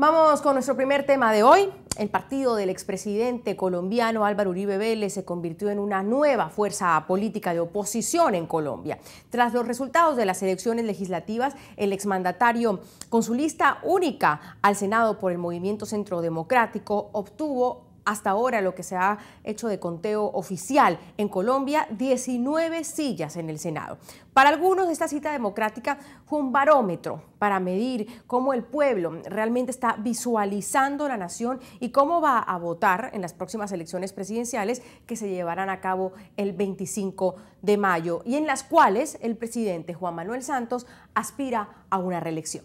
Vamos con nuestro primer tema de hoy. El partido del expresidente colombiano Álvaro Uribe Vélez se convirtió en una nueva fuerza política de oposición en Colombia. Tras los resultados de las elecciones legislativas, el exmandatario con su lista única al Senado por el Movimiento Centro Democrático obtuvo hasta ahora lo que se ha hecho de conteo oficial en Colombia, 19 sillas en el Senado. Para algunos esta cita democrática fue un barómetro para medir cómo el pueblo realmente está visualizando la nación y cómo va a votar en las próximas elecciones presidenciales que se llevarán a cabo el 25 de mayo y en las cuales el presidente Juan Manuel Santos aspira a una reelección.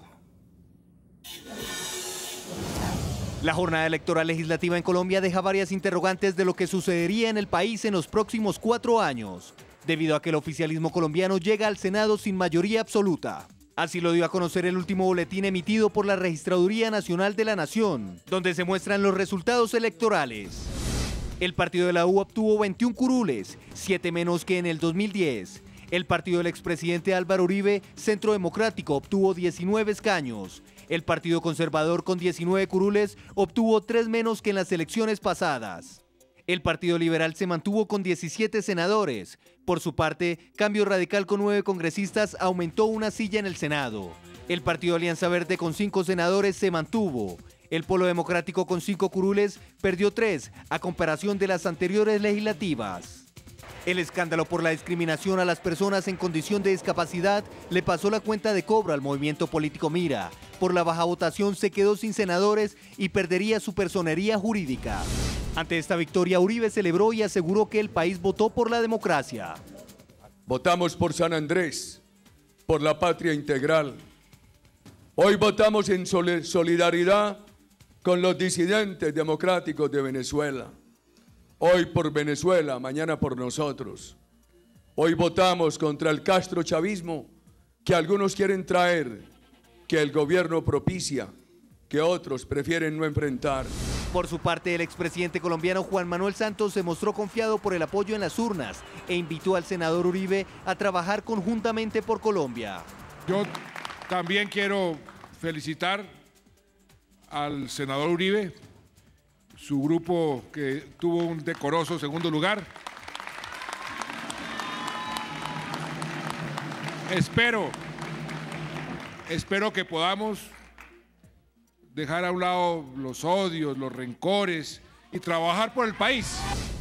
La jornada electoral legislativa en Colombia deja varias interrogantes de lo que sucedería en el país en los próximos cuatro años, debido a que el oficialismo colombiano llega al Senado sin mayoría absoluta. Así lo dio a conocer el último boletín emitido por la Registraduría Nacional de la Nación, donde se muestran los resultados electorales. El partido de la U obtuvo 21 curules, 7 menos que en el 2010. El partido del expresidente Álvaro Uribe, Centro Democrático, obtuvo 19 escaños el Partido Conservador con 19 curules obtuvo 3 menos que en las elecciones pasadas. El Partido Liberal se mantuvo con 17 senadores. Por su parte, Cambio Radical con 9 congresistas aumentó una silla en el Senado. El Partido Alianza Verde con 5 senadores se mantuvo. El Polo Democrático con 5 curules perdió 3 a comparación de las anteriores legislativas. El escándalo por la discriminación a las personas en condición de discapacidad le pasó la cuenta de cobro al movimiento político Mira. Por la baja votación se quedó sin senadores y perdería su personería jurídica. Ante esta victoria, Uribe celebró y aseguró que el país votó por la democracia. Votamos por San Andrés, por la patria integral. Hoy votamos en solidaridad con los disidentes democráticos de Venezuela. Hoy por Venezuela, mañana por nosotros. Hoy votamos contra el Castro chavismo que algunos quieren traer, que el gobierno propicia, que otros prefieren no enfrentar. Por su parte, el expresidente colombiano Juan Manuel Santos se mostró confiado por el apoyo en las urnas e invitó al senador Uribe a trabajar conjuntamente por Colombia. Yo también quiero felicitar al senador Uribe su grupo que tuvo un decoroso segundo lugar. Espero, espero que podamos dejar a un lado los odios, los rencores y trabajar por el país.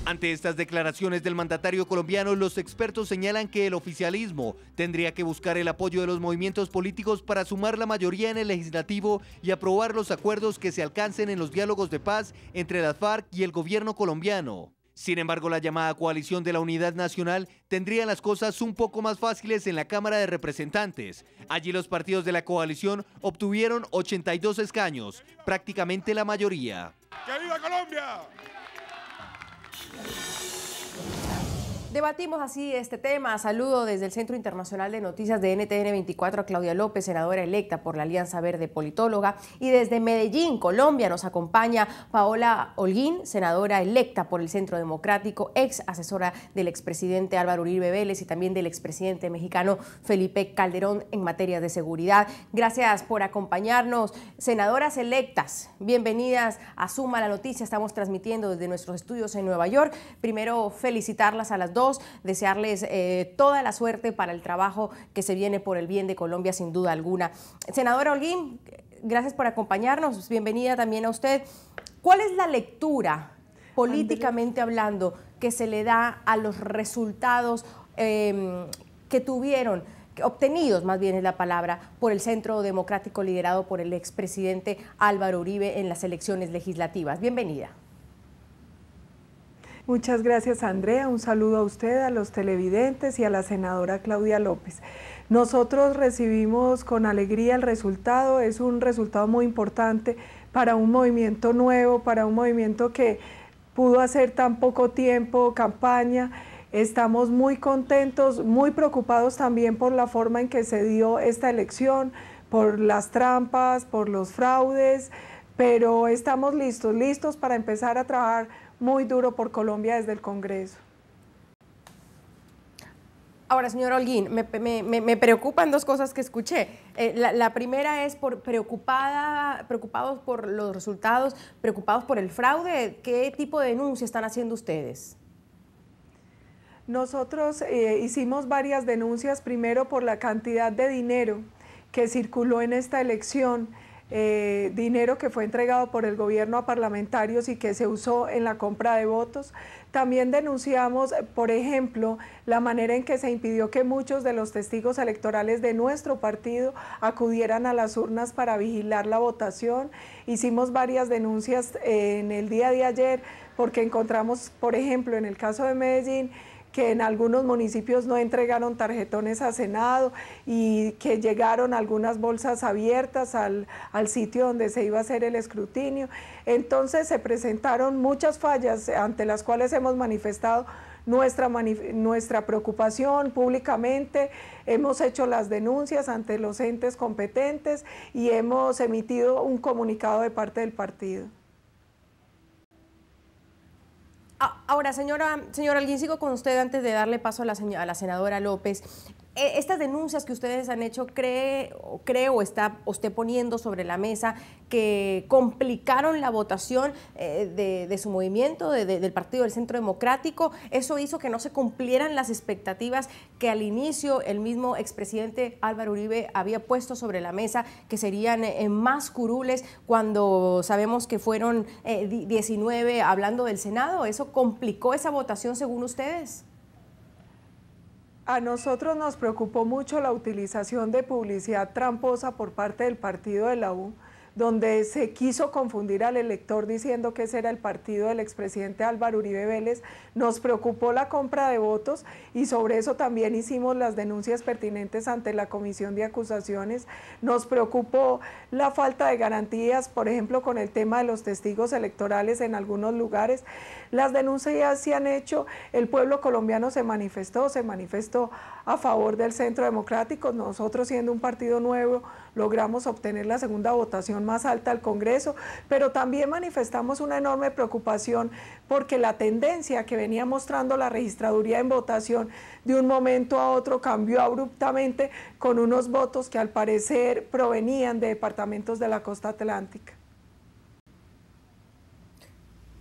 Ante estas declaraciones del mandatario colombiano, los expertos señalan que el oficialismo tendría que buscar el apoyo de los movimientos políticos para sumar la mayoría en el legislativo y aprobar los acuerdos que se alcancen en los diálogos de paz entre las FARC y el gobierno colombiano. Sin embargo, la llamada coalición de la Unidad Nacional tendría las cosas un poco más fáciles en la Cámara de Representantes. Allí los partidos de la coalición obtuvieron 82 escaños, prácticamente la mayoría. ¡Que viva Colombia! Música Debatimos así este tema. Saludo desde el Centro Internacional de Noticias de NTN 24 a Claudia López, senadora electa por la Alianza Verde Politóloga. Y desde Medellín, Colombia, nos acompaña Paola Holguín, senadora electa por el Centro Democrático, ex asesora del expresidente Álvaro Uribe Vélez y también del expresidente mexicano Felipe Calderón en materia de seguridad. Gracias por acompañarnos. Senadoras electas, bienvenidas a Suma la Noticia. Estamos transmitiendo desde nuestros estudios en Nueva York. Primero, felicitarlas a las dos desearles eh, toda la suerte para el trabajo que se viene por el bien de Colombia, sin duda alguna. Senadora Holguín, gracias por acompañarnos, bienvenida también a usted. ¿Cuál es la lectura, políticamente hablando, que se le da a los resultados em, que tuvieron? obtenidos, más bien es la palabra, por el Centro Democrático liderado por el expresidente Álvaro Uribe en las elecciones legislativas. Bienvenida. Muchas gracias Andrea, un saludo a usted, a los televidentes y a la senadora Claudia López. Nosotros recibimos con alegría el resultado, es un resultado muy importante para un movimiento nuevo, para un movimiento que pudo hacer tan poco tiempo campaña. Estamos muy contentos, muy preocupados también por la forma en que se dio esta elección, por las trampas, por los fraudes, pero estamos listos, listos para empezar a trabajar muy duro por Colombia desde el Congreso. Ahora, señor Holguín, me, me, me, preocupan dos cosas que escuché. Eh, la, primera es por preocupada, preocupados por los resultados, preocupados por el fraude. ¿Qué tipo de denuncia están haciendo ustedes? Nosotros eh, hicimos varias denuncias, primero por la cantidad de dinero que circuló en esta elección. Eh, dinero que fue entregado por el gobierno a parlamentarios y que se usó en la compra de votos. También denunciamos, por ejemplo, la manera en que se impidió que muchos de los testigos electorales de nuestro partido acudieran a las urnas para vigilar la votación. Hicimos varias denuncias eh, en el día de ayer porque encontramos, por ejemplo, en el caso de Medellín, que en algunos municipios no entregaron tarjetones a Senado y que llegaron algunas bolsas abiertas al, al sitio donde se iba a hacer el escrutinio. Entonces se presentaron muchas fallas ante las cuales hemos manifestado nuestra, nuestra preocupación públicamente, hemos hecho las denuncias ante los entes competentes y hemos emitido un comunicado de parte del partido. Ahora, señora, señora Alguín, sigo con usted antes de darle paso a la senadora López. Eh, estas denuncias que ustedes han hecho, ¿cree o, está usted poniendo sobre la mesa que complicaron la votación eh, de, su movimiento, del Partido del Centro Democrático? ¿Eso hizo que no se cumplieran las expectativas que al inicio el mismo expresidente Álvaro Uribe había puesto sobre la mesa, que serían eh, más curules cuando sabemos que fueron 19 hablando del Senado? ¿Eso complicó esa votación según ustedes? A nosotros nos preocupó mucho la utilización de publicidad tramposa por parte del partido de la U, donde se quiso confundir al elector diciendo que ese era el partido del expresidente Álvaro Uribe Vélez. Nos preocupó la compra de votos y sobre eso también hicimos las denuncias pertinentes ante la Comisión de Acusaciones. Nos preocupó la falta de garantías, por ejemplo, con el tema de los testigos electorales en algunos lugares. Las denuncias ya se han hecho, el pueblo colombiano se manifestó, se manifestó a favor del Centro Democrático, nosotros siendo un partido nuevo, logramos obtener la segunda votación más alta al Congreso, pero también manifestamos una enorme preocupación porque la tendencia que venía mostrando la registraduría en votación de un momento a otro cambió abruptamente con unos votos que al parecer provenían de departamentos de la costa atlántica.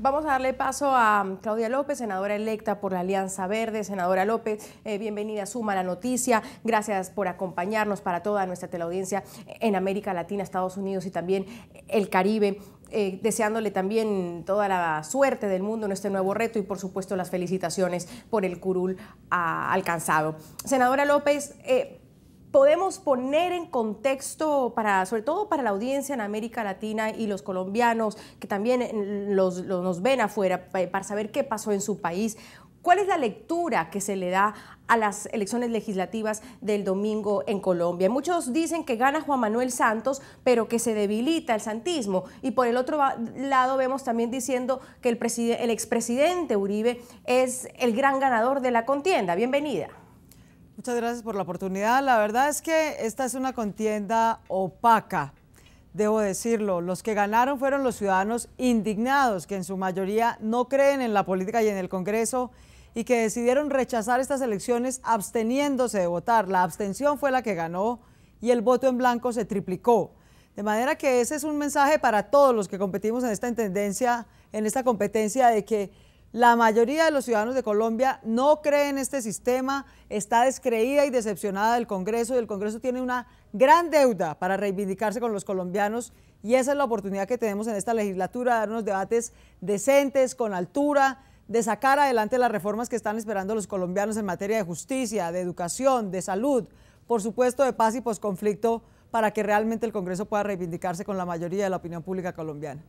Vamos a darle paso a um, Claudia López, senadora electa por la Alianza Verde. Senadora López, eh, bienvenida a Suma la Noticia. Gracias por acompañarnos para toda nuestra teleaudiencia en América Latina, Estados Unidos y también el Caribe. Eh, deseándole también toda la suerte del mundo en este nuevo reto y por supuesto las felicitaciones por el curul ah, alcanzado. Senadora López, eh, podemos poner en contexto, para, sobre todo para la audiencia en América Latina y los colombianos que también los, nos ven afuera, para saber qué pasó en su país? ¿Cuál es la lectura que se le da a las elecciones legislativas del domingo en Colombia? Muchos dicen que gana Juan Manuel Santos, pero que se debilita el santismo. Y por el otro lado vemos también diciendo que el, el expresidente Uribe es el gran ganador de la contienda. Bienvenida. Muchas gracias por la oportunidad. La verdad es que esta es una contienda opaca, debo decirlo. Los que ganaron fueron los ciudadanos indignados, que en su mayoría no creen en la política y en el Congreso y que decidieron rechazar estas elecciones absteniéndose de votar. La abstención fue la que ganó y el voto en blanco se triplicó. De manera que ese es un mensaje para todos los que competimos en esta tendencia, en esta competencia de que la mayoría de los ciudadanos de Colombia no cree en este sistema, está descreída y decepcionada del Congreso y el Congreso tiene una gran deuda para reivindicarse con los colombianos y esa es la oportunidad que tenemos en esta legislatura, de dar unos debates decentes, con altura, de sacar adelante las reformas que están esperando los colombianos en materia de justicia, de educación, de salud, por supuesto de paz y posconflicto, para que realmente el Congreso pueda reivindicarse con la mayoría de la opinión pública colombiana.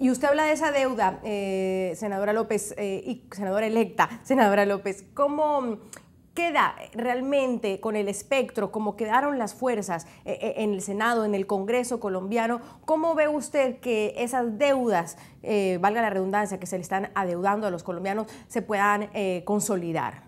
Y usted habla de esa deuda, eh, senadora López, eh, y senadora electa, senadora López, ¿cómo queda realmente con el espectro, cómo quedaron las fuerzas eh, en el Senado, en el Congreso colombiano? ¿Cómo ve usted que esas deudas, valga la redundancia, que se le están adeudando a los colombianos, se puedan consolidar?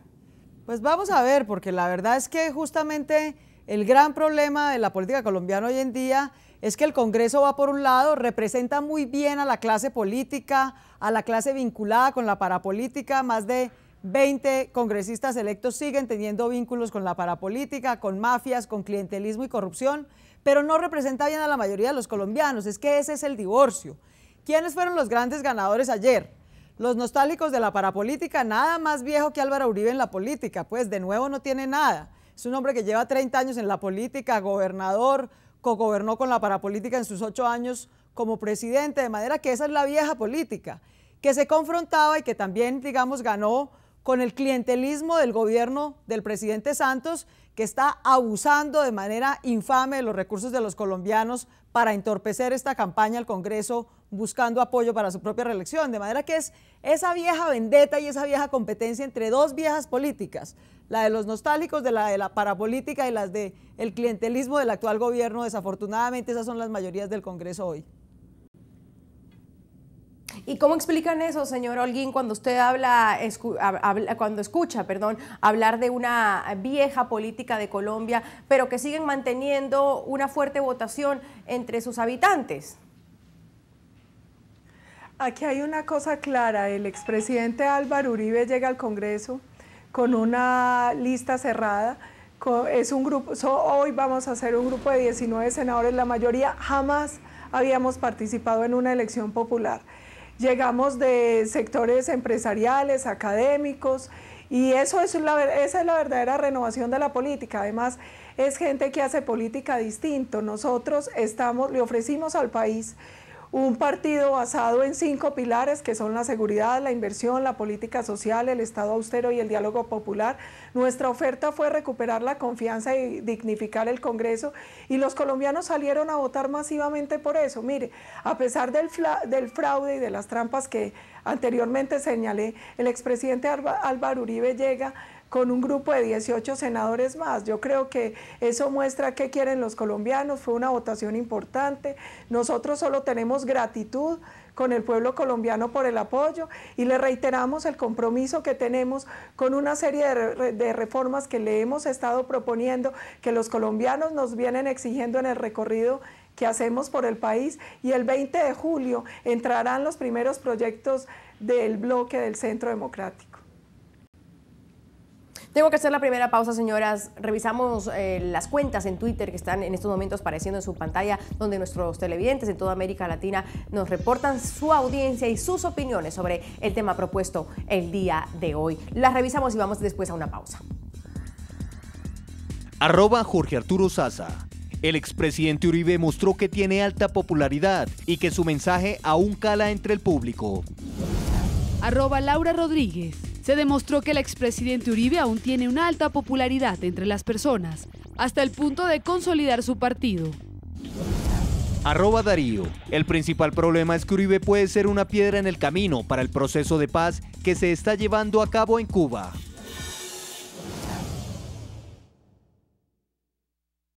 Pues vamos a ver, porque la verdad es que justamente el gran problema de la política colombiana hoy en día es que el Congreso va por un lado, representa muy bien a la clase política, a la clase vinculada con la parapolítica, más de 20 congresistas electos siguen teniendo vínculos con la parapolítica, con mafias, con clientelismo y corrupción, pero no representa bien a la mayoría de los colombianos, es que ese es el divorcio. ¿Quiénes fueron los grandes ganadores ayer? Los nostálgicos de la parapolítica, nada más viejo que Álvaro Uribe en la política, pues de nuevo no tiene nada. Es un hombre que lleva 30 años en la política, gobernador, gobernó con la parapolítica en sus ocho años como presidente, de manera que esa es la vieja política, que se confrontaba y que también, digamos, ganó con el clientelismo del gobierno del presidente Santos, que está abusando de manera infame de los recursos de los colombianos para entorpecer esta campaña al Congreso buscando apoyo para su propia reelección. De manera que es esa vieja vendetta y esa vieja competencia entre dos viejas políticas, la de los nostálgicos, de la de la parapolítica y las del el clientelismo del actual gobierno. Desafortunadamente esas son las mayorías del Congreso hoy. ¿Y cómo explican eso, señor Holguín, cuando usted habla, cuando escucha, perdón, hablar de una vieja política de Colombia, pero que siguen manteniendo una fuerte votación entre sus habitantes? Aquí hay una cosa clara, el expresidente Álvaro Uribe llega al Congreso con una lista cerrada, es un grupo, hoy vamos a ser un grupo de 19 senadores, la mayoría jamás habíamos participado en una elección popular llegamos de sectores empresariales, académicos, y eso es la, esa es la verdadera renovación de la política. Además, es gente que hace política distinto. Nosotros estamos, le ofrecimos al país un partido basado en cinco pilares que son la seguridad, la inversión, la política social, el Estado austero y el diálogo popular. Nuestra oferta fue recuperar la confianza y dignificar el Congreso y los colombianos salieron a votar masivamente por eso. Mire, a pesar del, del fraude y de las trampas que anteriormente señalé, el expresidente Álvaro Uribe llega con un grupo de 18 senadores más. Yo creo que eso muestra qué quieren los colombianos, fue una votación importante. Nosotros solo tenemos gratitud con el pueblo colombiano por el apoyo y le reiteramos el compromiso que tenemos con una serie de, reformas que le hemos estado proponiendo, que los colombianos nos vienen exigiendo en el recorrido que hacemos por el país y el 20 de julio entrarán los primeros proyectos del bloque del Centro Democrático. Tengo que hacer la primera pausa, señoras. Revisamos eh, las cuentas en Twitter que están en estos momentos apareciendo en su pantalla, donde nuestros televidentes en toda América Latina nos reportan su audiencia y sus opiniones sobre el tema propuesto el día de hoy. Las revisamos y vamos después a una pausa. Arroba Jorge Arturo Sasa. El expresidente Uribe mostró que tiene alta popularidad y que su mensaje aún cala entre el público. Arroba Laura Rodríguez se demostró que el expresidente Uribe aún tiene una alta popularidad entre las personas, hasta el punto de consolidar su partido. Arroba Darío. El principal problema es que Uribe puede ser una piedra en el camino para el proceso de paz que se está llevando a cabo en Cuba.